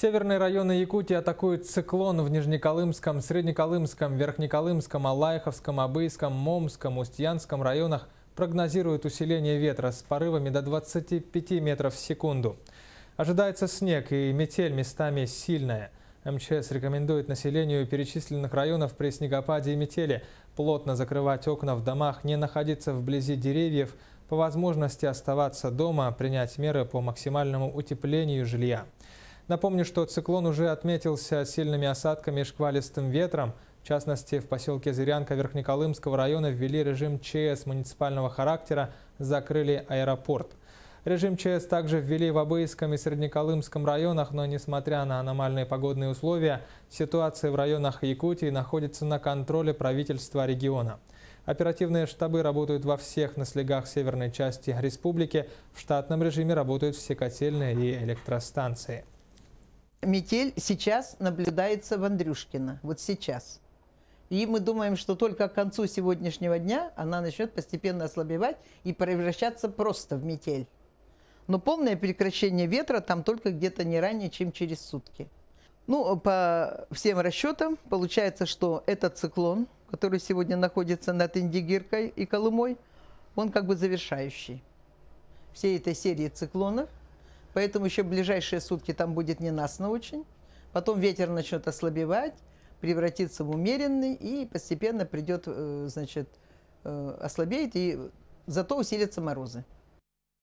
Северные районы Якутии атакуют циклон в Нижнеколымском, Среднеколымском, Верхнеколымском, Алайховском, Абыйском, Момском, Устьянском районах прогнозируют усиление ветра с порывами до 25 метров в секунду. Ожидается снег и метель местами сильная. МЧС рекомендует населению перечисленных районов при снегопаде и метели плотно закрывать окна в домах, не находиться вблизи деревьев, по возможности оставаться дома, принять меры по максимальному утеплению жилья. Напомню, что циклон уже отметился сильными осадками и шквалистым ветром. В частности, в поселке Зырянка Верхнеколымского района ввели режим ЧС муниципального характера, закрыли аэропорт. Режим ЧС также ввели в Обыйском и Среднеколымском районах, но несмотря на аномальные погодные условия, ситуация в районах Якутии находится на контроле правительства региона. Оперативные штабы работают во всех наслегах северной части республики. В штатном режиме работают все котельные и электростанции метель сейчас наблюдается в Андрюшкино, вот сейчас. И мы думаем, что только к концу сегодняшнего дня она начнет постепенно ослабевать и превращаться просто в метель. Но полное прекращение ветра там только где-то не ранее, чем через сутки. Ну, по всем расчетам получается, что этот циклон, который сегодня находится над Индигиркой и Колымой, он как бы завершающий всей этой серии циклонов – Поэтому еще ближайшие сутки там будет ненастно очень. Потом ветер начнет ослабевать, превратится в умеренный и постепенно придет, э, значит, э, ослабеет, и зато усилятся морозы.